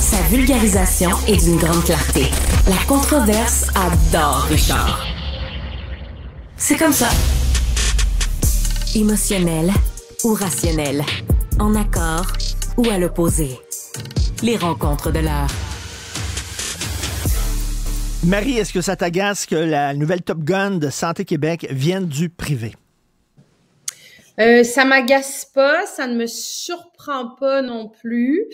Sa vulgarisation est d'une grande clarté. La controverse adore Richard. C'est comme ça. Émotionnel ou rationnel. En accord ou à l'opposé. Les rencontres de l'heure. Marie, est-ce que ça t'agace que la nouvelle Top Gun de Santé Québec vienne du privé? Euh, ça m'agace pas, ça ne me surprend pas non plus.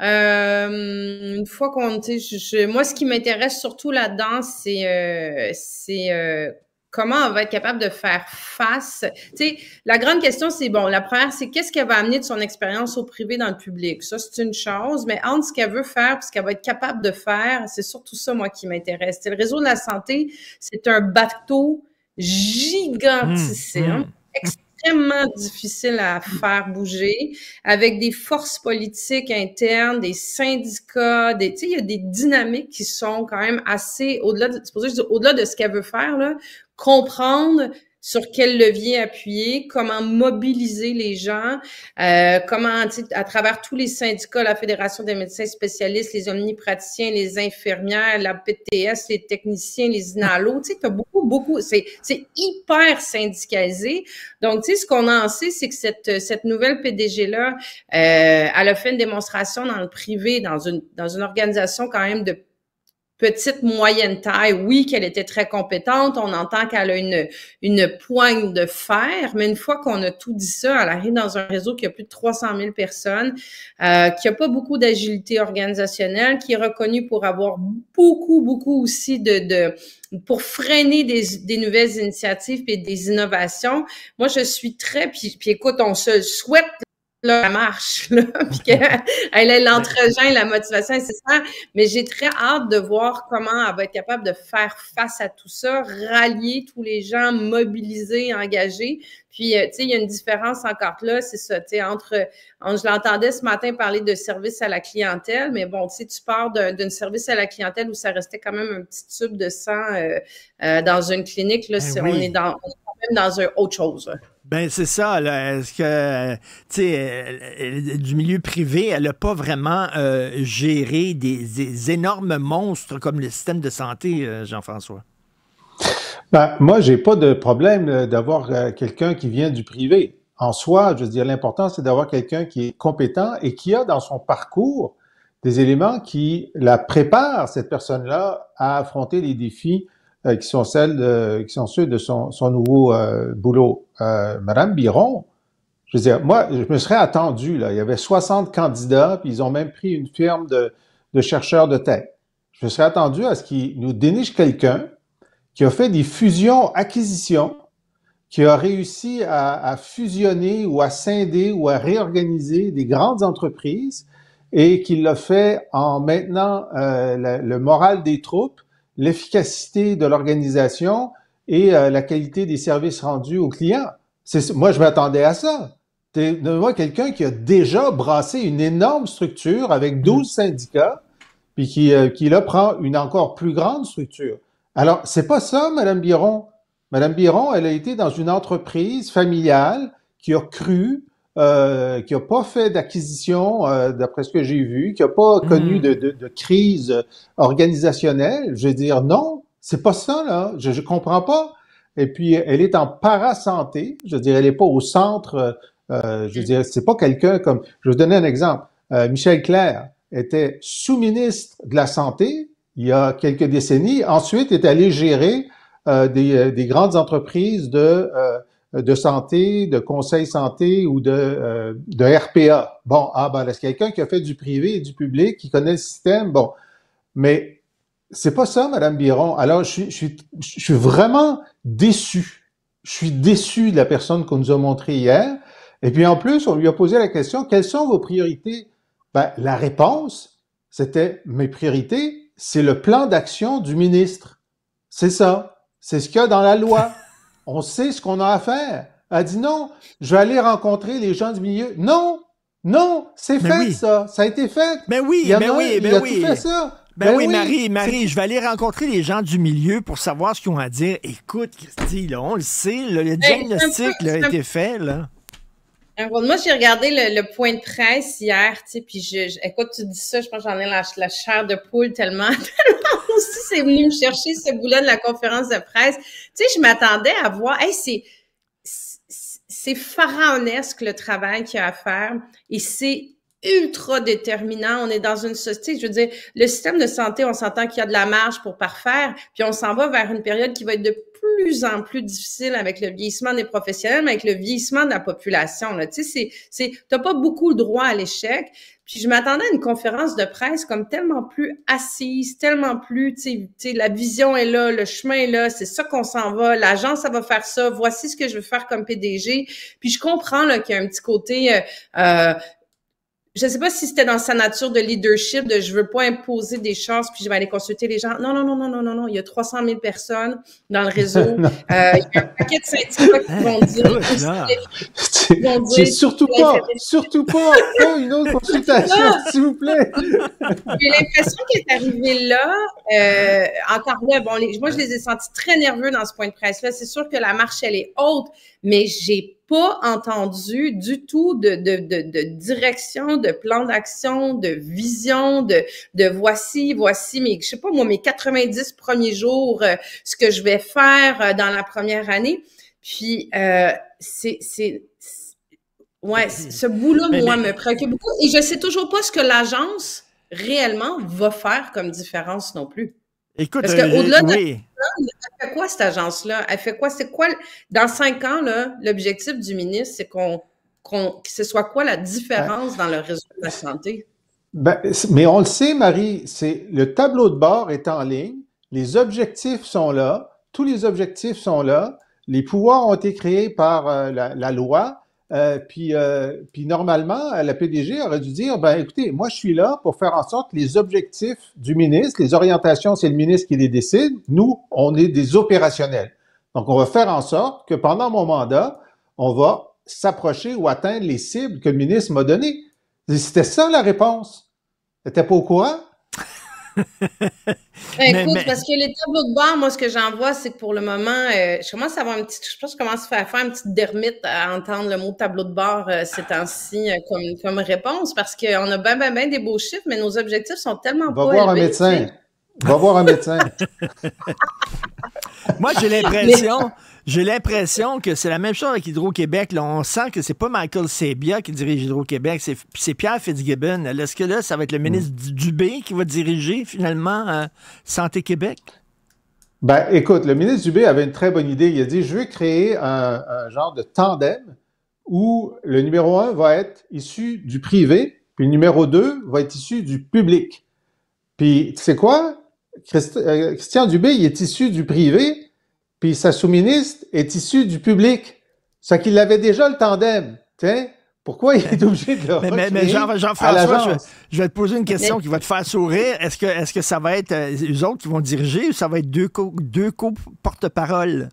Euh, une fois qu'on, sais, moi, ce qui m'intéresse surtout là-dedans, c'est, euh, c'est comment on va être capable de faire face. Tu sais, la grande question, c'est bon, la première, c'est qu'est-ce qu'elle va amener de son expérience au privé dans le public. Ça, c'est une chose, mais entre ce qu'elle veut faire et ce qu'elle va être capable de faire, c'est surtout ça, moi, qui m'intéresse. le réseau de la santé, c'est un bateau mmh. gigantissime. Mmh difficile à faire bouger, avec des forces politiques internes, des syndicats, des, il y a des dynamiques qui sont quand même assez, au-delà de, au-delà de ce qu'elle veut faire, là, comprendre sur quel levier appuyer, comment mobiliser les gens, euh, comment, à travers tous les syndicats, la Fédération des médecins spécialistes, les omnipraticiens, les infirmières, la PTS, les techniciens, les inhalos, tu sais, as beaucoup, beaucoup, c'est hyper syndicalisé. Donc, tu sais, ce qu'on en sait, c'est que cette, cette nouvelle PDG-là, euh, elle a fait une démonstration dans le privé, dans une, dans une organisation quand même de petite, moyenne taille. Oui, qu'elle était très compétente. On entend qu'elle a une, une poigne de fer, mais une fois qu'on a tout dit ça, elle arrive dans un réseau qui a plus de 300 000 personnes, euh, qui a pas beaucoup d'agilité organisationnelle, qui est reconnue pour avoir beaucoup, beaucoup aussi de, pour freiner des, des, nouvelles initiatives et des innovations. Moi, je suis très, puis, puis écoute, on se souhaite là, ça marche, là, puis qu'elle ait la motivation c'est ça, Mais j'ai très hâte de voir comment elle va être capable de faire face à tout ça, rallier tous les gens mobiliser, engagés. Puis, euh, tu sais, il y a une différence encore là, c'est ça, tu sais, entre, je l'entendais ce matin parler de service à la clientèle, mais bon, tu sais, tu pars d'un service à la clientèle où ça restait quand même un petit tube de sang euh, euh, dans une clinique, là, ben on est dans, quand même dans un autre chose. Ben c'est ça. Est-ce que tu sais du milieu privé, elle n'a pas vraiment euh, géré des, énormes monstres comme le système de santé, euh, Jean-François? Ben, moi, j'ai pas de problème euh, d'avoir quelqu'un qui vient du privé. En soi, je veux dire, l'important, c'est d'avoir quelqu'un qui est compétent et qui a dans son parcours des éléments qui la préparent, cette personne-là, à affronter les défis euh, qui sont celles de, qui sont ceux de son, nouveau euh, boulot. Euh, Madame Biron, je veux dire, moi, je me serais attendu, là, il y avait 60 candidats, puis ils ont même pris une firme de, chercheurs de tête. Je me serais attendu à ce qu'ils nous dénichent quelqu'un qui a fait des fusions, acquisitions, qui a réussi à, fusionner ou à scinder ou à réorganiser des grandes entreprises et qui l'a fait en maintenant le moral des troupes l'efficacité de l'organisation et euh, la qualité des services rendus aux clients. c'est Moi, je m'attendais à ça. Donne-moi quelqu'un qui a déjà brassé une énorme structure avec 12 mm-hmm. syndicats, puis qui, euh, qui là prend une encore plus grande structure. Alors, c'est pas ça, Madame Biron. Madame Biron, elle a été dans une entreprise familiale qui a cru, euh, qui n'a pas fait d'acquisition, euh, d'après ce que j'ai vu, qui n'a pas hmm. connu de, crise organisationnelle. Je veux dire, non, c'est pas ça, là. Je ne comprends pas. Et puis, elle est en parasanté. Je veux dire, elle n'est pas au centre. Euh, je veux dire, c'est pas quelqu'un comme... Je vais vous donner un exemple. Michel Claire était sous-ministre de la Santé il y a quelques décennies. Ensuite, est allé gérer des, grandes entreprises de... Euh, de santé, de conseil santé ou de, euh, de RPA. Bon, ah ben, est-ce quelqu'un qui a fait du privé et du public, qui connaît le système? Bon, mais c'est pas ça, Madame Biron. Alors, je suis, je, suis, vraiment déçu. Je suis déçu de la personne qu'on nous a montrée hier. Et puis, en plus, on lui a posé la question, quelles sont vos priorités? Ben, la réponse, c'était, mes priorités, c'est le plan d'action du ministre. C'est ça. C'est ce qu'il y a dans la loi on sait ce qu'on a à faire. Elle dit non, je vais aller rencontrer les gens du milieu. Non, non, c'est fait ça, ça a été fait. Mais oui, mais oui, il mais ben ben oui. Tout ben, ben, oui, Marie, Marie, je vais aller rencontrer les gens du milieu pour savoir ce qu'ils ont à dire. Écoute, Christy, là, on le sait, le diagnostic a été fait. Là moi, j'ai regardé le, point de presse hier, tu sais, puis je, écoute, tu dis ça, je pense que j'en ai la, la, chair de poule tellement, tellement aussi, c'est venu me chercher ce bout-là de la conférence de presse. Tu sais, je m'attendais à voir, c'est, c'est pharaonesque le travail qu'il y a à faire et c'est ultra déterminant. On est dans une société, je veux dire, le système de santé, on s'entend qu'il y a de la marge pour parfaire, puis on s'en va vers une période qui va être de plus en plus difficile avec le vieillissement des professionnels, mais avec le vieillissement de la population. Là. Tu sais, c'est, t'as pas beaucoup le droit à l'échec. Puis je m'attendais à une conférence de presse comme tellement plus assise, tellement plus, tu sais, la vision est là, le chemin est là, c'est ça qu'on s'en va, l'agence, ça va faire ça, voici ce que je veux faire comme PDG. Puis je comprends là qu'il y a un petit côté, euh, euh je sais pas si c'était dans sa nature de leadership, de je veux pas imposer des chances, puis je vais aller consulter les gens. Non, non, non, non, non, non, non. Il y a 300 000 personnes dans le réseau. Euh, il y a un paquet de syndicats qui vont dire. Eh, c'est surtout pas, surtout pas, une autre consultation, ah! s'il vous plaît. J'ai l'impression qu'il est arrivé là. Euh, encore là, bon, moi, je les ai sentis très nerveux dans ce point de presse-là. C'est sûr que la marche, elle est haute, mais j'ai pas entendu du tout de, direction, de plan d'action, de vision, de, de voici, voici mes, je sais pas moi, mes 90 premiers jours, euh, ce que je vais faire euh, dans la première année. Puis, euh, c'est, ouais, ce bout-là, moi, me préoccupe beaucoup. Et je sais toujours pas ce que l'agence réellement va faire comme différence non plus. Écoute, Parce euh, delà de oui. elle fait quoi cette agence-là? Elle fait quoi? C'est quoi? Dans cinq ans, l'objectif du ministre, c'est qu'on que ce soit quoi la différence dans le résultat de la ben, santé? Ben, mais on le sait, Marie, c'est le tableau de bord est en ligne, les objectifs sont là, tous les objectifs sont là, les pouvoirs ont été créés par euh, la, loi, euh, puis, euh, puis normalement, la PDG aurait dû dire, ben écoutez, moi je suis là pour faire en sorte que les objectifs du ministre, les orientations, c'est le ministre qui les décide. Nous, on est des opérationnels. Donc, on va faire en sorte que pendant mon mandat, on va s'approcher ou atteindre les cibles que le ministre m'a données. C'était ça la réponse. T'étais pas au courant? écoute, parce que les tableaux de bord, moi, ce que j'en vois, c'est que pour le moment, euh, je commence à avoir un petit je pense que je commence à faire une petite dermite à entendre le mot tableau de bord c'est euh, ces temps-ci euh, comme, comme réponse, parce qu'on a bien, bien, bien des beaux chiffres, mais nos objectifs sont tellement On va voir élevés, médecin. Va voir un médecin. Moi, j'ai l'impression, j'ai l'impression que c'est la même chose avec Hydro-Québec. On sent que c'est pas Michael Sebia qui dirige Hydro-Québec, c'est Pierre Fitzgibbon. Est-ce que là, ça va être le mm. ministre Dubé qui va diriger finalement euh, Santé Québec? Ben, écoute, le ministre Dubé avait une très bonne idée. Il a dit, je vais créer un, un genre de tandem où le numéro un va être issu du privé, puis le numéro deux va être issu du public. Puis, tu sais quoi? Euh, Christian Dubé, il est issu du privé, puis sa sous-ministre est issu du public. Ça qu'il avait déjà le tandem. Pourquoi il est obligé de le Mais, mais, je, vais te poser une question qui va te faire sourire. Est-ce que, est que ça va être les euh, autres qui vont diriger ou ça va être deux, deux co-porte-parole?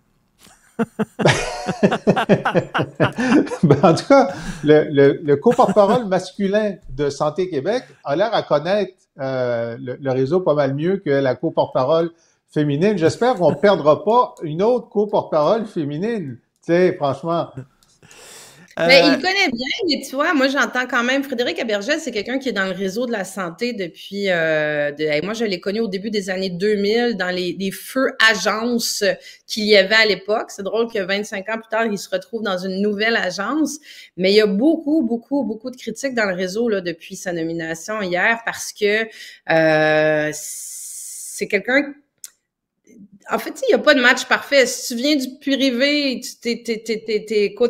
Ben, en tout cas, le, le, le parole masculin de Santé Québec a l'air à connaître euh, le, réseau pas mal mieux que la porte parole féminine. J'espère qu'on ne perdra pas une autre porte parole féminine. Tu sais, franchement, mais euh, ben, il connaît bien, mais tu vois, moi j'entends quand même Frédéric Abergel, c'est quelqu'un qui est dans le réseau de la santé depuis. Euh, moi je l'ai connu au début des années 2000 dans les, feux agences qu'il y avait à l'époque. C'est drôle que 25 ans plus tard, il se retrouve dans une nouvelle agence. Mais il y a beaucoup, beaucoup, beaucoup de critiques dans le réseau là, depuis sa nomination hier parce que euh, c'est quelqu'un en fait, il n'y a pas de match parfait. Si tu viens du Purivé, tu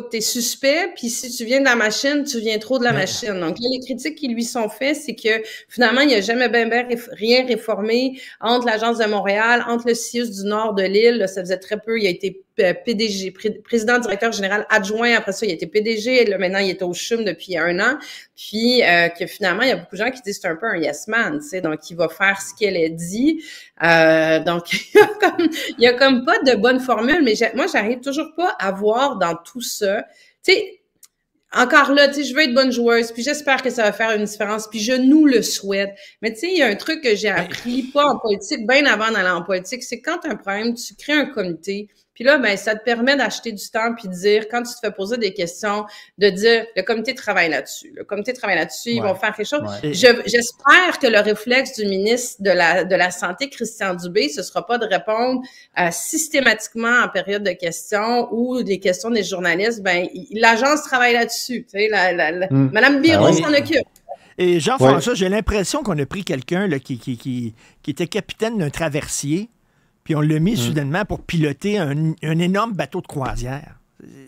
t'es, suspect, puis si tu viens de la machine, tu viens trop de la machine. Donc, les critiques qui lui sont faites, c'est que finalement, il n'y a jamais bien rien réformé entre l'Agence de Montréal, entre le CIUS du nord de l'île. ça faisait très peu. Il a été euh, PDG, président directeur général adjoint. Après ça, il était PDG. Là, maintenant, il est au CHUM depuis un an. Puis euh, que finalement, il y a beaucoup de gens qui disent c'est un peu un yes man, tu sais. Donc, il va faire ce qu'elle a dit. Euh, donc, il y, a comme, pas de bonne formule. Mais moi, j'arrive toujours pas à voir dans tout ça. Tu sais, encore là, tu je veux être bonne joueuse, puis j'espère que ça va faire une différence, puis je nous le souhaite. Mais tu sais, il y a un truc que j'ai appris pas en politique, bien avant d'aller en politique, c'est quand as un problème, tu crées un comité, puis là, ben, ça te permet d'acheter du temps puis de dire, quand tu te fais poser des questions, de dire, le comité travaille là-dessus. Le comité travaille là-dessus, ils vont faire quelque chose. J'espère que le réflexe du ministre de la, de la Santé, Christian Dubé, ce sera pas de répondre euh, systématiquement en période de questions ou des questions des journalistes. Ben, l'agence travaille là-dessus. la, hmm. Madame Biro ah s'en occupe. Et Jean-François, j'ai l'impression qu'on a pris quelqu'un qui, qui, qui, qui était capitaine d'un traversier puis on l'a mis mm. soudainement pour piloter un, énorme bateau de croisière.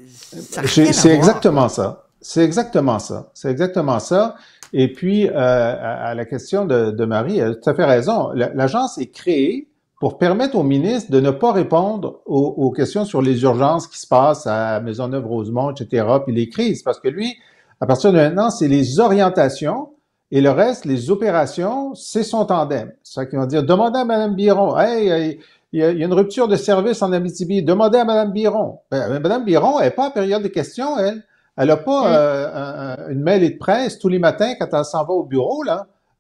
C'est exactement ça. C'est exactement ça. C'est exactement ça. Et puis, euh, à, la question de, Marie, elle a tout à fait raison. L'agence est créée pour permettre au ministre de ne pas répondre aux, questions sur les urgences qui se passent à Maisonneuve-Rosemont, etc., puis les crises, parce que lui, à partir de maintenant, c'est les orientations et le reste, les opérations, c'est son tandem. C'est ça qu'ils vont dire, demandez à Mme Biron, hey, hey il y, a, une rupture de service en Abitibi. Demandez à Mme Biron. Ben, Mme Biron, n'est pas en période de questions, elle. Elle n'a pas euh, une mail et une de presse tous les matins quand elle s'en va au bureau,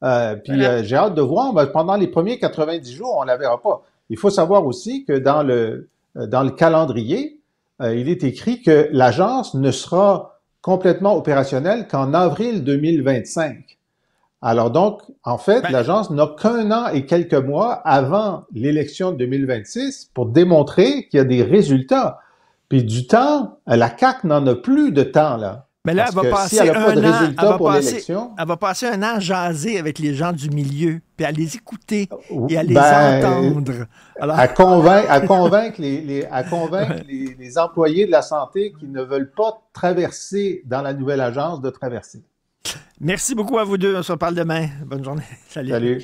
euh, puis euh, j'ai hâte de voir, ben, pendant les premiers 90 jours, on ne la verra pas. Il faut savoir aussi que dans le, dans le calendrier, il est écrit que l'agence ne sera complètement opérationnelle qu'en avril 2025. Alors donc, en fait, ben, l'agence n'a qu'un an et quelques mois avant l'élection de 2026 pour démontrer qu'il y a des résultats. Puis du temps, la CAC n'en a plus de temps là. Mais là, elle va passer si elle un an, pour passer, elle va passer un an à jaser avec les gens du milieu, puis à les écouter et à les ben, entendre. À convaincre, les employés de la santé qui ne veulent pas traverser dans la nouvelle agence de traverser. Merci beaucoup à vous deux. On se reparle demain. Bonne journée. Salut. Salut.